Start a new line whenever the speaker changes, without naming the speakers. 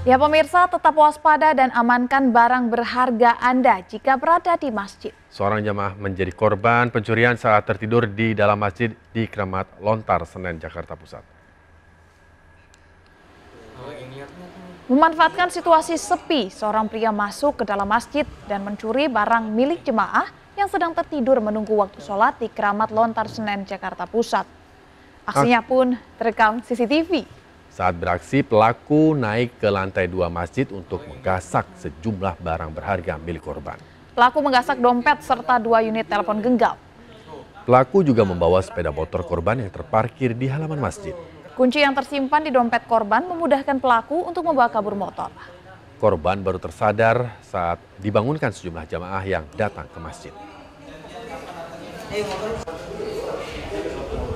Ya pemirsa, tetap waspada dan amankan barang berharga Anda jika berada di masjid.
Seorang jemaah menjadi korban pencurian saat tertidur di dalam masjid di Kramat Lontar, Senen, Jakarta Pusat.
Memanfaatkan situasi sepi, seorang pria masuk ke dalam masjid dan mencuri barang milik jemaah yang sedang tertidur menunggu waktu sholat di Kramat Lontar, Senen, Jakarta Pusat. Aksinya ah. pun terekam CCTV.
Saat beraksi, pelaku naik ke lantai dua masjid untuk menggasak sejumlah barang berharga milik korban.
Pelaku menggasak dompet serta dua unit telepon genggam.
Pelaku juga membawa sepeda motor korban yang terparkir di halaman masjid.
Kunci yang tersimpan di dompet korban memudahkan pelaku untuk membawa kabur motor.
Korban baru tersadar saat dibangunkan sejumlah jamaah yang datang ke masjid.